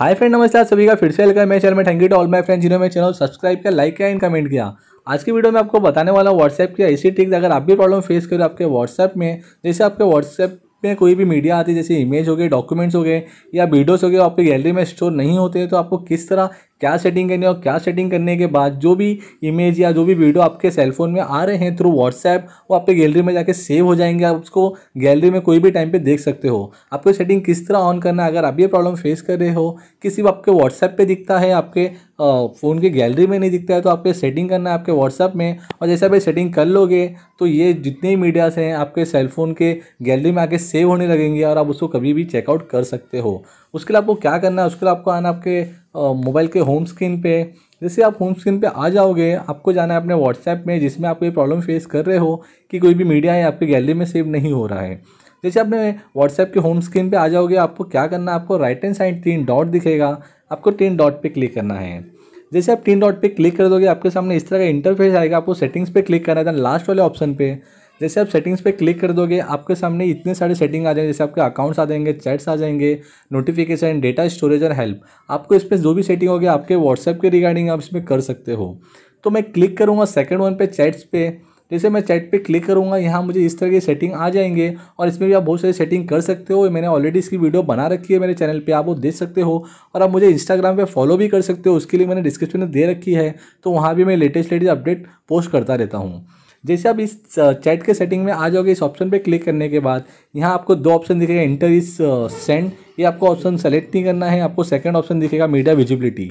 hi friend नमस्कार सभी का फिर से वेलकम मेरे चैनल में thank you to all my friend जिन्होंने मेरे चैनल सब्सक्राइब किया लाइक किया एंड कमेंट किया आज की वीडियो में आपको बताने वाला व्हाट्सएप की ऐसी ट्रिक्स अगर आप भी प्रॉब्लम फेस करो आपके व्हाट्सएप में जैसे आपके व्हाट्सएप में कोई भी मीडिया आती है जैसे इमेज हो गए डॉक्यूमेंट्स हो गए या वीडियोस हो गए आपकी गैलरी में स्टोर नहीं होते तो आपको किस तरह क्या सेटिंग करनी है और क्या सेटिंग करने के बाद जो भी इमेज या जो भी वीडियो आपके सेलफोन में आ रहे हैं थ्रू व्हाट्सएप वो आपके गैलरी में जाके सेव हो जाएंगे आप उसको गैलरी में कोई भी टाइम पे देख सकते हो आपको सेटिंग किस तरह ऑन करना है अगर आप ये प्रॉब्लम फेस कर रहे हो कि सिर्फ आपके व्हाट्सएप पर दिखता है आपके फ़ोन की गैलरी में नहीं दिखता है तो आपको सेटिंग करना है आपके व्हाट्सएप में और जैसे आप ये सेटिंग कर लोगे तो ये जितने मीडियाज़ हैं आपके सेलफोन के गैलरी में आके सेव होने लगेंगे और आप उसको कभी भी चेकआउट कर सकते हो उसके लिए आपको क्या करना है उसके लिए आपको आना आपके मोबाइल के होम स्क्रीन पे जैसे आप होम स्क्रीन पे आ जाओगे आपको जाना है अपने व्हाट्सएप में जिसमें आप ये प्रॉब्लम फेस कर रहे हो कि कोई भी मीडिया है आपकी गैलरी में सेव नहीं हो रहा है जैसे आपने व्हाट्सएप के होम स्क्रीन पे आ जाओगे आपको क्या करना है आपको राइट एंड साइड तीन डॉट दिखेगा आपको तीन डॉट पर क्लिक करना है जैसे आप तीन डॉट पे क्लिक कर दोगे आपके सामने इस तरह का इंटरफेस आएगा आपको सेटिंग्स पर क्लिक करना है लास्ट वाले ऑप्शन पर जैसे आप सेटिंग्स पे क्लिक कर दोगे आपके सामने इतने सारे सेटिंग आ जाएंगे जैसे आपके अकाउंट्स आ जाएंगे चैट्स आ जाएंगे नोटिफिकेशन डेटा स्टोरेज और हेल्प आपको इस पर जो भी सेटिंग होगी आपके व्हाट्सएप के रिगार्डिंग आप इसमें कर सकते हो तो मैं क्लिक करूँगा सेकेंड वन पे चैट्स पे जैसे मैं चैट पे क्लिक करूँगा यहाँ मुझे इस तरह की सेटिंग आ जाएंगे और इसमें भी आप बहुत सारी सेटिंग कर सकते हो मैंने ऑलरेडी इसकी वीडियो बना रखी है मेरे चैनल पे आप वो देख सकते हो और आप मुझे इंस्टाग्राम पे फॉलो भी कर सकते हो उसके लिए मैंने डिस्क्रिप्शन में दे रखी है तो वहाँ भी मैं लेटेस्ट लेटेस्ट अपडेट पोस्ट करता रहता हूँ जैसे आप इस चैट के सेटिंग में आ जाओगे इस ऑप्शन पे क्लिक करने के बाद यहाँ आपको दो ऑप्शन दिखेगा इंटर इज सेंड ये आपको ऑप्शन सेलेक्ट नहीं करना है आपको सेकंड ऑप्शन दिखेगा मीडिया विजिबिलिटी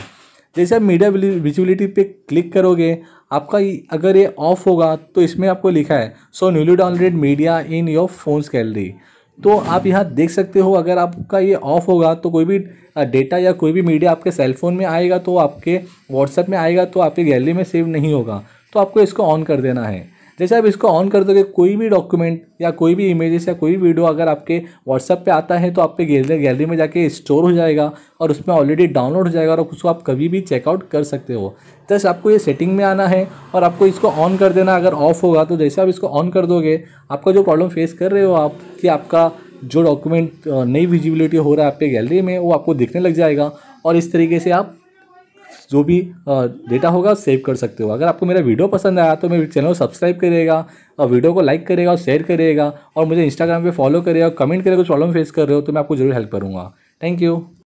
जैसे आप मीडिया विजिबिलिटी पे क्लिक करोगे आपका अगर ये ऑफ होगा तो इसमें आपको लिखा है so newly downloaded media in your phone's gallery तो आप यहाँ देख सकते हो अगर आपका ये ऑफ होगा तो कोई भी डेटा या कोई भी मीडिया आपके सेलफोन में आएगा तो आपके व्हाट्सएप में आएगा तो आपके गैलरी में सेव नहीं होगा तो आपको इसको ऑन कर देना है जैसे आप इसको ऑन कर दोगे कोई भी डॉक्यूमेंट या कोई भी इमेजेस या कोई भी वीडियो अगर आपके व्हाट्सअप पे आता है तो आपके गैलरी गैलरी में जाके स्टोर हो जाएगा और उसमें ऑलरेडी डाउनलोड हो जाएगा और उसको आप कभी भी चेकआउट कर सकते हो जैसे आपको ये सेटिंग में आना है और आपको इसको ऑन कर देना अगर ऑफ होगा तो जैसे आप इसको ऑन कर दोगे आपका जो प्रॉब्लम फेस कर रहे हो आप कि आपका जो डॉक्यूमेंट नई विजिबिलिटी हो रहा है आपके गैलरी में वो आपको दिखने लग जाएगा और इस तरीके से आप जो भी डेटा होगा सेव कर सकते हो अगर आपको मेरा वीडियो पसंद आया तो मेरे चैनल को सब्सक्राइब करिएगा और वीडियो को लाइक करेगा और शेयर करिएगा और मुझे इंस्टाग्राम पर फॉलो करिएगा कमेंट करेगा कुछ प्रॉब्लम फेस कर रहे हो तो मैं आपको जरूर हेल्प करूँगा थैंक यू